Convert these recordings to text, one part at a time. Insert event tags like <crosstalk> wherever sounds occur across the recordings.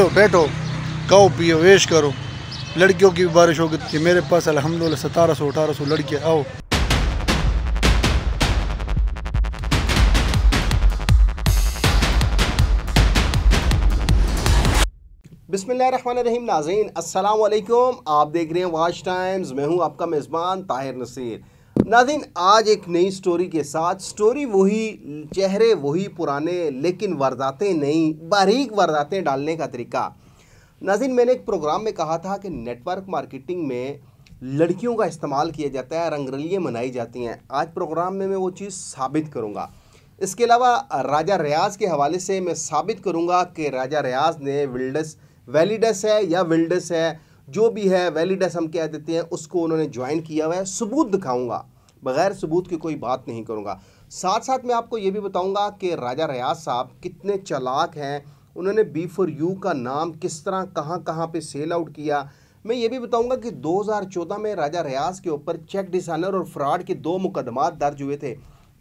लो बैठो गाओ पियो वेश करो लड़कियों की भी बारिश होगी कि तो मेरे पास अलहमदिल्ला सतारह सौ अठारह सौ लड़कियाँ आओ बिसमीम नाजीन असलकुम आप देख रहे हैं वाच टाइम्स मैं हूं आपका मेज़बान ताहिर नसीर नादिन आज एक नई स्टोरी के साथ स्टोरी वही चेहरे वही पुराने लेकिन वारदातें नई बारीक वारदातें डालने का तरीका नाजिन मैंने एक प्रोग्राम में कहा था कि नेटवर्क मार्केटिंग में लड़कियों का इस्तेमाल किया जाता है रंगरलियाँ मनाई जाती हैं आज प्रोग्राम में मैं वो चीज़ साबित करूँगा इसके अलावा राजा रियाज के हवाले से मैं साबित करूँगा कि राजा रियाज ने विल्डस वैलिडस है या विल्डस है जो भी है वैलिडस हम कह देते हैं उसको उन्होंने ज्वाइन किया हुआ है सबूत दिखाऊंगा बगैर सबूत की कोई बात नहीं करूँगा साथ साथ मैं आपको ये भी बताऊँगा कि राजा रियाज साहब कितने चलाक हैं उन्होंने बी फॉर यू का नाम किस तरह कहाँ कहाँ पर सेल आउट किया मैं ये भी बताऊंगा कि 2014 में राजा रियाज के ऊपर चेक डिसाइनर और फ्रॉड के दो मुकदमात दर्ज हुए थे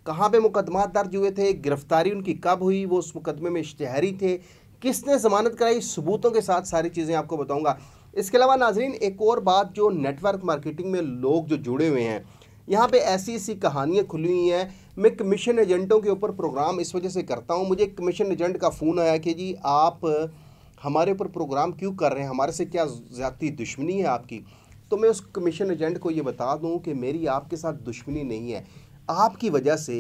कहाँ पे मुकदमात दर्ज हुए थे गिरफ्तारी उनकी कब हुई वो उस मुकदमे में इश्तहारी थे किसने ज़मानत कराई सबूतों के साथ सारी चीज़ें आपको बताऊँगा इसके अलावा नाजरीन एक और बात जो नेटवर्क मार्केटिंग में लोग जो जुड़े हुए हैं यहाँ पे ऐसी ऐसी कहानियाँ खुली हुई हैं मैं कमीशन एजेंटों के ऊपर प्रोग्राम इस वजह से करता हूँ मुझे कमीशन एजेंट का फ़ोन आया कि जी आप हमारे ऊपर प्रोग्राम क्यों कर रहे हैं हमारे से क्या ज़्यादा दुश्मनी है आपकी तो मैं उस कमीशन एजेंट को ये बता दूँ कि मेरी आपके साथ दुश्मनी नहीं है आपकी वजह से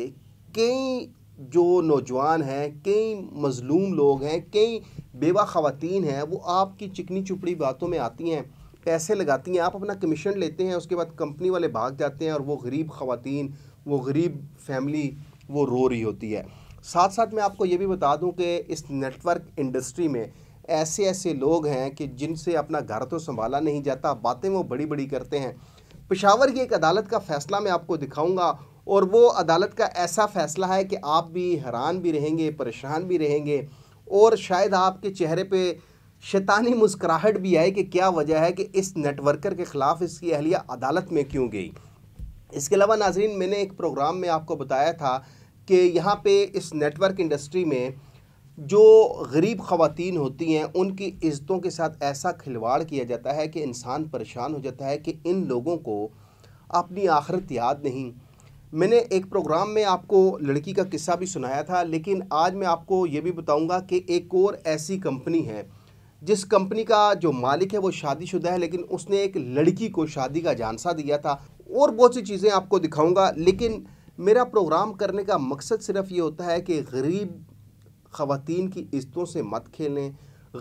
कई जो नौजवान हैं कई मज़लूम लोग हैं कई बेवा ख़वान हैं वो आपकी चिकनी चुपड़ी बातों में आती हैं पैसे लगाती हैं आप अपना कमीशन लेते हैं उसके बाद कंपनी वाले भाग जाते हैं और वो गरीब ख़वातीन वो गरीब फैमिली वो रो रही होती है साथ साथ मैं आपको ये भी बता दूं कि इस नेटवर्क इंडस्ट्री में ऐसे ऐसे लोग हैं कि जिनसे अपना घर तो संभाला नहीं जाता बातें वो बड़ी बड़ी करते हैं पेशावर की एक अदालत का फ़ैसला मैं आपको दिखाऊंगा और वो अदालत का ऐसा फ़ैसला है कि आप भी हैरान भी रहेंगे परेशान भी रहेंगे और शायद आपके चेहरे पर शैतानी मुस्कुराहट भी आई कि क्या वजह है कि इस नेटवर्कर के ख़िलाफ़ इसकी अहलिया अदालत में क्यों गई इसके अलावा नाजरीन मैंने एक प्रोग्राम में आपको बताया था कि यहाँ पे इस नेटवर्क इंडस्ट्री में जो गरीब खवतिन होती हैं उनकी इज़्ज़तों के साथ ऐसा खिलवाड़ किया जाता है कि इंसान परेशान हो जाता है कि इन लोगों को अपनी आखिरत याद नहीं मैंने एक प्रोग्राम में आपको लड़की का किस्सा भी सुनाया था लेकिन आज मैं आपको ये भी बताऊंगा कि एक और ऐसी कंपनी है जिस कंपनी का जो मालिक है वो शादीशुदा है लेकिन उसने एक लड़की को शादी का जानसा दिया था और बहुत सी चीज़ें आपको दिखाऊंगा लेकिन मेरा प्रोग्राम करने का मकसद सिर्फ ये होता है कि गरीब खातन की इज्जतों से मत खेलें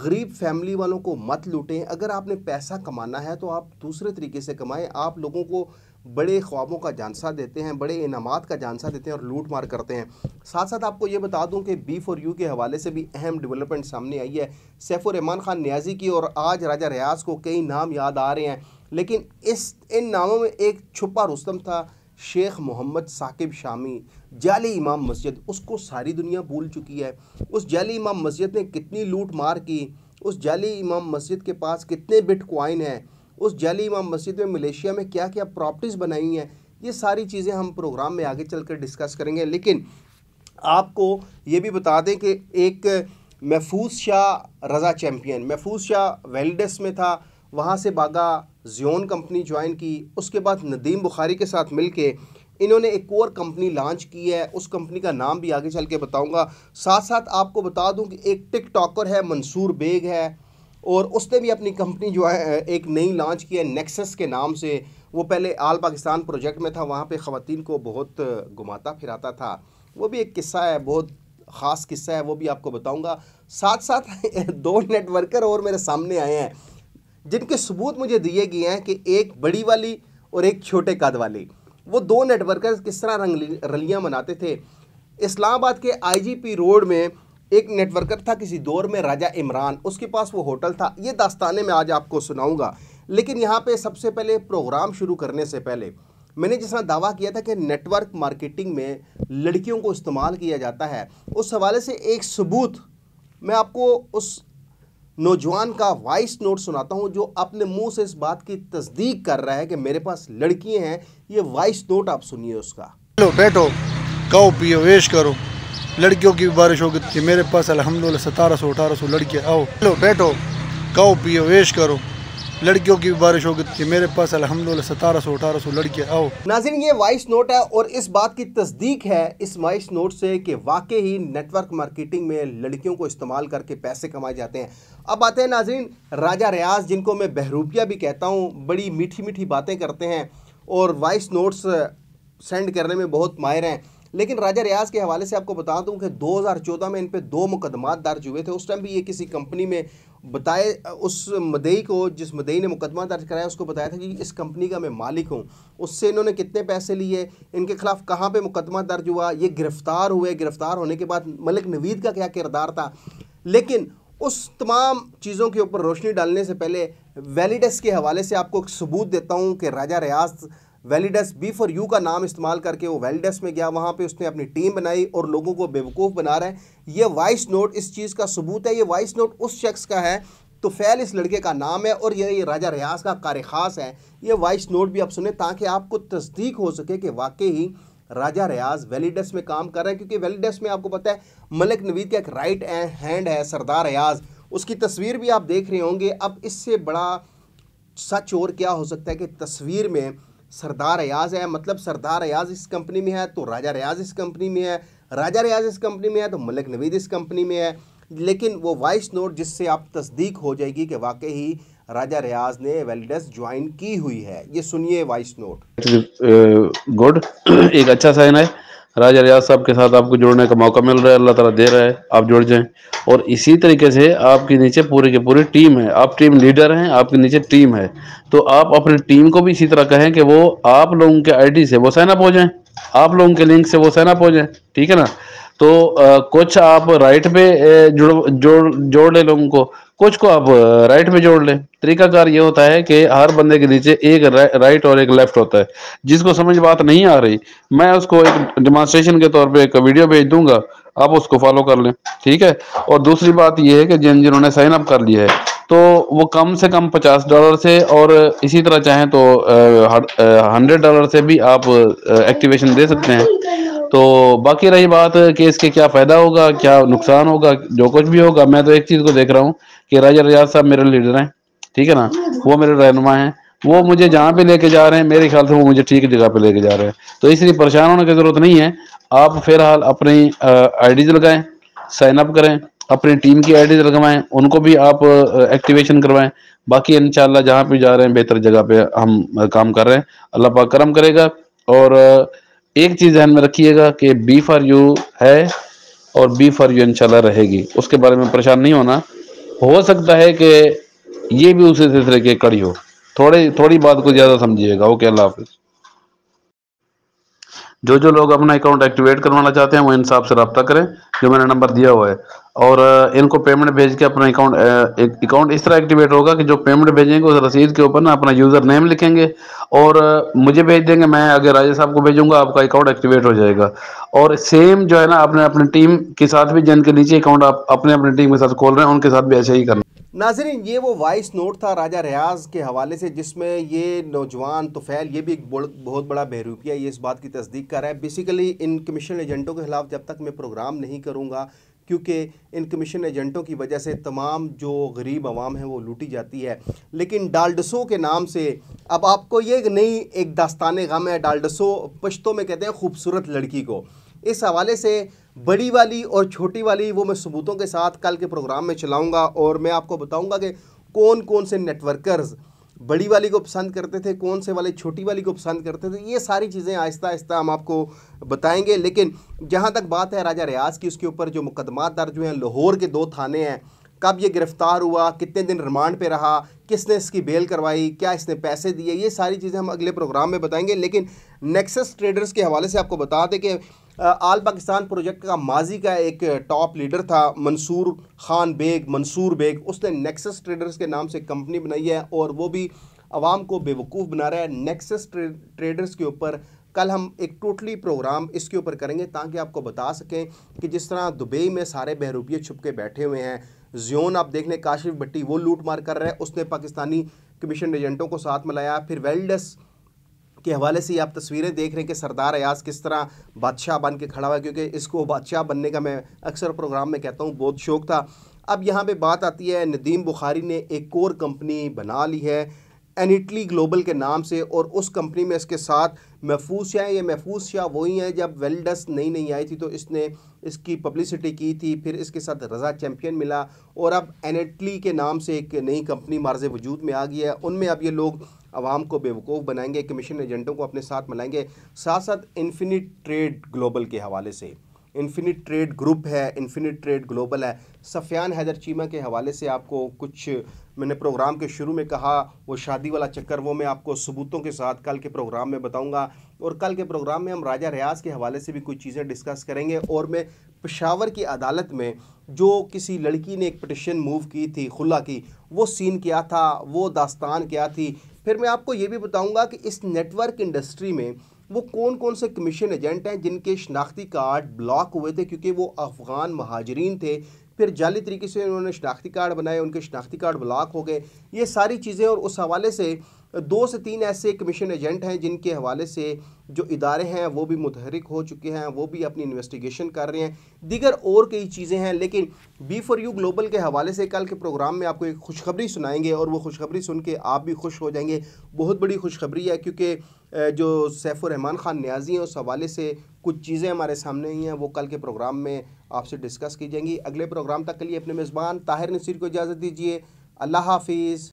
गरीब फैमिली वालों को मत लूटें अगर आपने पैसा कमाना है तो आप दूसरे तरीके से कमाएं आप लोगों को बड़े ख्वाबों का जानसा देते हैं बड़े इनामत का जानसा देते हैं और लूट मार करते हैं साथ साथ आपको ये बता दूं कि बी फॉर यू के हवाले से भी अहम डेवलपमेंट सामने आई है रहमान खान न्याजी की और आज राजा रियाज को कई नाम याद आ रहे हैं लेकिन इस इन नामों में एक छुपा रुस्तम था शेख मोहम्मद साकिब शामी जाली इमाम मस्जिद उसको सारी दुनिया भूल चुकी है उस जाली इमाम मस्जिद ने कितनी लूट मार की उस जाली इमाम मस्जिद के पास कितने बिट क्वाइन हैं उस जाली इमाम मस्जिद में मलेशिया में क्या क्या प्रॉपर्टीज़ बनाई हैं ये सारी चीज़ें हम प्रोग्राम में आगे चल कर डिस्कस करेंगे लेकिन आपको ये भी बता दें कि एक महफूज शाह रज़ा चैम्पियन महफूज शाह वेल्डेस में था वहाँ से बागा जियोन कंपनी ज्वाइन की उसके बाद नदीम बुखारी के साथ मिल के इन्होंने एक और कंपनी लॉन्च की है उस कंपनी का नाम भी आगे चल के बताऊँगा साथ साथ आपको बता दूँ कि एक टिक टॉकर है मंसूर बेग है और उसने भी अपनी कंपनी जो है एक नई लॉन्च की है नेक्सस के नाम से वो पहले आल पाकिस्तान प्रोजेक्ट में था वहाँ पे ख़वान को बहुत घुमाता फिराता था वो भी एक किस्सा है बहुत ख़ास किस्सा है वो भी आपको बताऊँगा साथ साथ <laughs> दो नेटवर्कर और मेरे सामने आए हैं जिनके सबूत मुझे दिए गए हैं कि एक बड़ी वाली और एक छोटे कद वाली वो दो नेटवर्कर किस तरह रंग रलियाँ मनाते थे इस्लामाबाद के आईजीपी रोड में एक नेटवर्कर था किसी दौर में राजा इमरान उसके पास वो होटल था ये दास्ताने में आज आपको सुनाऊंगा लेकिन यहाँ पे सबसे पहले प्रोग्राम शुरू करने से पहले मैंने जिस तरह दावा किया था कि नेटवर्क मार्केटिंग में लड़कियों को इस्तेमाल किया जाता है उस हवाले से एक सबूत मैं आपको उस नौजवान का वॉइस नोट सुनाता हूँ जो अपने मुँह से इस बात की तस्दीक कर रहा है कि मेरे पास लड़कियाँ हैं ये वॉइस नोट आप सुनिए उसका बैठो कहो पियो वेश करो लड़कियों की भी बारिश हो गई थी मेरे पास अलहमदिल्ला सतारह सौ अठारह सौ लड़कियाँ आओ चलो बैठो खाओ पियो वेश करो लड़कियों की भी बारिश हो गई थी मेरे पास अलहमदिल्ला सतारह सौ अठारह सौ लड़कियाँ आओ नाजिन ये वॉइस नोट है और इस बात की तस्दीक है इस वॉइस नोट से कि वाकई ही नेटवर्क मार्केटिंग में लड़कियों को इस्तेमाल करके पैसे कमाए जाते हैं अब आते हैं नाजिन राजा रियाज जिनको मैं बहरूपिया भी कहता हूँ बड़ी मीठी मीठी बातें करते हैं और वॉइस नोट्स सेंड करने में बहुत माहिर हैं लेकिन राजा रियाज के हवाले से आपको बता दूं कि 2014 में इन पर दो मुकदमा दर्ज हुए थे उस टाइम भी ये किसी कंपनी में बताए उस मदई को जिस मदई ने मुकदमा दर्ज कराया उसको बताया था कि इस कंपनी का मैं मालिक हूँ उससे इन्होंने कितने पैसे लिए इनके खिलाफ कहाँ पर मुकदमा दर्ज हुआ ये गिरफ़्तार हुए गिरफ़्तार होने के बाद मलिक नवीद का क्या किरदार था लेकिन उस तमाम चीज़ों के ऊपर रोशनी डालने से पहले वैलिडस के हवाले से आपको एक सबूत देता हूँ कि राजा रियाज वेलिडस बी फॉर यू का नाम इस्तेमाल करके वो वेलिडस में गया वहाँ पे उसने अपनी टीम बनाई और लोगों को बेवकूफ़ बना रहा है ये वॉइस नोट इस चीज़ का सबूत है ये वॉइस नोट उस शख्स का है तो फैल इस लड़के का नाम है और ये, ये राजा रियाज का कार ख़ास है ये वॉइस नोट भी आप सुने ताकि आपको तस्दीक हो सके कि वाकई ही राजा रियाज वेलिडस में काम कर रहा है क्योंकि वेलिडस में आपको पता है मलिक नवीद का एक राइट हैंड है सरदार रियाज उसकी तस्वीर भी आप देख रहे होंगे अब इससे बड़ा सच और क्या हो सकता है कि तस्वीर में सरदार रियाज है मतलब सरदार रियाज इस कंपनी में है तो राजा रियाज इस कंपनी में है राजा रियाज इस कंपनी में है तो मलिक नवीद इस कंपनी में है लेकिन वो वॉइस नोट जिससे आप तस्दीक हो जाएगी कि वाकई ही राजा रियाज ने वेलिडेंस ज्वाइन की हुई है ये सुनिए वॉइस नोट गुड <clears throat> एक अच्छा साइन है राजा रियाज साहब के साथ आपको जुड़ने का मौका मिल रहा है अल्लाह ताला दे रहा है आप जुड़ जाएं और इसी तरीके से आपके नीचे पूरी की पूरी टीम है आप टीम लीडर हैं आपके नीचे टीम है तो आप अपनी टीम को भी इसी तरह कहें कि वो आप लोगों के आईडी से वो सहना अप हो जाएं आप लोगों के लिंक से वो सहना अप हो जाएं ठीक है ना तो आ, कुछ आप राइट पे जुड़ जोड़ जोड़ ले लोगों को कुछ को आप राइट में जोड़ लें तरीकाकार ये होता है कि हर बंदे के नीचे एक राइट और एक लेफ्ट होता है जिसको समझ बात नहीं आ रही मैं उसको एक डिमॉन्स्ट्रेशन के तौर पे एक वीडियो भेज दूंगा आप उसको फॉलो कर लें ठीक है और दूसरी बात यह है कि जिन जिन्होंने साइन अप कर लिया है तो वो कम से कम पचास डॉलर से और इसी तरह चाहें तो हंड्रेड डॉलर से भी आप एक्टिवेशन दे सकते हैं तो बाकी रही बात कि इसके क्या फ़ायदा होगा क्या नुकसान होगा जो कुछ भी होगा मैं तो एक चीज़ को देख रहा हूँ कि राजा रियाज साहब मेरे लीडर हैं ठीक है ना वो मेरे रहनुमा हैं वो मुझे जहाँ पे लेके जा रहे हैं मेरे ख्याल से वो मुझे ठीक जगह पे लेके जा रहे हैं तो इसलिए परेशान होने की ज़रूरत नहीं है आप फिलहाल अपनी आईडीज लगाएं साइन अप करें अपनी टीम की आईडीज लगवाएं उनको भी आप एक्टिवेशन करवाएं बाकी इन जहाँ पे जा रहे हैं बेहतर जगह पे हम काम कर रहे हैं अल्लाह पाक करम करेगा और एक चीज़ ध्यान में रखिएगा कि बी फॉर यू है और बी फॉर यू इंशाल्लाह रहेगी उसके बारे में परेशान नहीं होना हो सकता है कि ये भी उसी सिलसिले की कड़ी हो थोड़े थोड़ी बात को ज़्यादा समझिएगा ओके अल्लाह हाफिज़ जो जो लोग अपना अकाउंट एक्टिवेट करवाना चाहते हैं वो इन हिसाब से रब्ता करें जो मैंने नंबर दिया हुआ है और इनको पेमेंट भेज के अपना अकाउंट अकाउंट इस तरह एक्टिवेट होगा कि जो पेमेंट भेजेंगे उस रसीद के ऊपर ना अपना यूज़र नेम लिखेंगे और मुझे भेज देंगे मैं अगर राजा साहब को भेजूंगा आपका अकाउंट एक्टिवेट हो जाएगा और सेम जो है ना अपने अपनी टीम के साथ भी जिनके नीचे अकाउंट आप अपने अपनी टीम के साथ खोल रहे हैं उनके साथ भी ऐसे ही करना नाजरीन ये वो वॉइस नोट था राजा रियाज के हवाले से जिसमें ये नौजवान तुफैल ये भी एक बहुत बड़ा बहरूपिया ये इस बात की तस्दीक कर रहा है बेसिकली इन कमीशन एजेंटों के खिलाफ जब तक मैं प्रोग्राम नहीं करूँगा क्योंकि इन कमीशन एजेंटों की वजह से तमाम जो गरीब आवाम है वो लूटी जाती है लेकिन डालडसो के नाम से अब आपको ये नई एक दास्तान गम है डालडसो पश्तों में कहते हैं खूबसूरत लड़की को इस हवाले से बड़ी वाली और छोटी वाली वो मैं सबूतों के साथ कल के प्रोग्राम में चलाऊँगा और मैं आपको बताऊँगा कि कौन कौन से नेटवर्कर्स बड़ी वाली को पसंद करते थे कौन से वाले छोटी वाली को पसंद करते थे ये सारी चीज़ें आहिस्ता आहिस्ता हम आपको बताएंगे लेकिन जहाँ तक बात है राजा रियाज की उसके ऊपर जो मुकदमा दर्ज हुए हैं लाहौर के दो थाने हैं कब ये गिरफ़्तार हुआ कितने दिन रिमांड पे रहा किसने इसकी बेल करवाई क्या इसने पैसे दिए ये सारी चीज़ें हम अगले प्रोग्राम में बताएंगे लेकिन नेक्सस ट्रेडर्स के हवाले से आपको बता दें कि आल पाकिस्तान प्रोजेक्ट का माजी का एक टॉप लीडर था मंसूर खान बेग मंसूर बेग उसने नेक्सस ट्रेडर्स के नाम से कंपनी बनाई है और वो भी आवाम को बेवकूफ़ बना रहा है नेक्सस ट्रेडर्स के ऊपर कल हम एक टोटली प्रोग्राम इसके ऊपर करेंगे ताकि आपको बता सकें कि जिस तरह दुबई में सारे बहरूपिये छुप के बैठे हुए हैं जियोन आप देख लें काशिफ भट्टी वो लूट मार कर रहे हैं उसने पाकिस्तानी कमीशन एजेंटों को साथ मिलाया फिर वेल्डस के हवाले से ही आप तस्वीरें देख रहे हैं कि सरदार अयाज किस तरह बादशाह बन के खड़ा हुआ क्योंकि इसको बादशाह बनने का मैं अक्सर प्रोग्राम में कहता हूँ बहुत शौक था अब यहाँ पर बात आती है नदीम बुखारी ने एक और कंपनी बना ली है एन इटली ग्लोबल के नाम से और उस कंपनी में इसके साथ महफूज शाह ये महफूज शाह वही हैं जब वेल्डस नई नई आई थी तो इसने इसकी पब्लिसिटी की थी फिर इसके साथ रज़ा चैम्पियन मिला और अब एन इटली के नाम से एक नई कंपनी मार्ज वजूद में आ गई है उनमें अब ये लोग आवाम को बेवकूफ़ बनाएंगे कमीशन एजेंटों को अपने साथ मिलाएंगे साथ साथ इन्फिनिट ट्रेड ग्लोबल के हवाले से इन्फिनिट ट्रेड ग्रुप है इन्फिनिट ट्रेड ग्लोबल है सफियान हैदर चीमा के हवाले से आपको कुछ मैंने प्रोग्राम के शुरू में कहा वो शादी वाला चक्कर वो मैं आपको सबूतों के साथ कल के प्रोग्राम में बताऊंगा और कल के प्रोग्राम में हम राजा रियाज के हवाले से भी कुछ चीज़ें डिस्कस करेंगे और मैं पेशावर की अदालत में जो किसी लड़की ने एक पटिशन मूव की थी खुला की वो सीन क्या था वो दास्तान क्या थी फिर मैं आपको ये भी बताऊंगा कि इस नेटवर्क इंडस्ट्री में वो कौन कौन से कमीशन एजेंट हैं जिनके शनाख्ती कार्ड ब्लॉक हुए थे क्योंकि वो अफ़गान महाजरीन थे फिर जाली तरीके से उन्होंने शनाख्ती कार्ड बनाए उनके शनाख्ती कार्ड ब्लॉक हो गए ये सारी चीज़ें और उस हवाले से दो से तीन ऐसे कमीशन एजेंट हैं जिनके हवाले से जो इदारे हैं वो भी मुतहरक हो चुके हैं वो भी अपनी इन्वेस्टिगेशन कर रहे हैं दीगर और कई चीज़ें हैं लेकिन बी फॉर यू ग्लोबल के हवाले से कल के प्रोग्राम में आपको एक खुशखबरी सुनाएंगे और वो खुशखबरी सुन के आप भी खुश हो जाएंगे बहुत बड़ी खुशखबरी है क्योंकि जो सैफुररहमान ख़ान न्याजी हैं उस हवाले से कुछ चीज़ें हमारे सामने ही हैं वो कल के प्रोग्राम में आपसे डिस्कस की जाएंगी अगले प्रोग्राम तक के लिए अपने मेज़बान ताहिर नसीर को इजाज़त दीजिए अल्लाह हाफिज़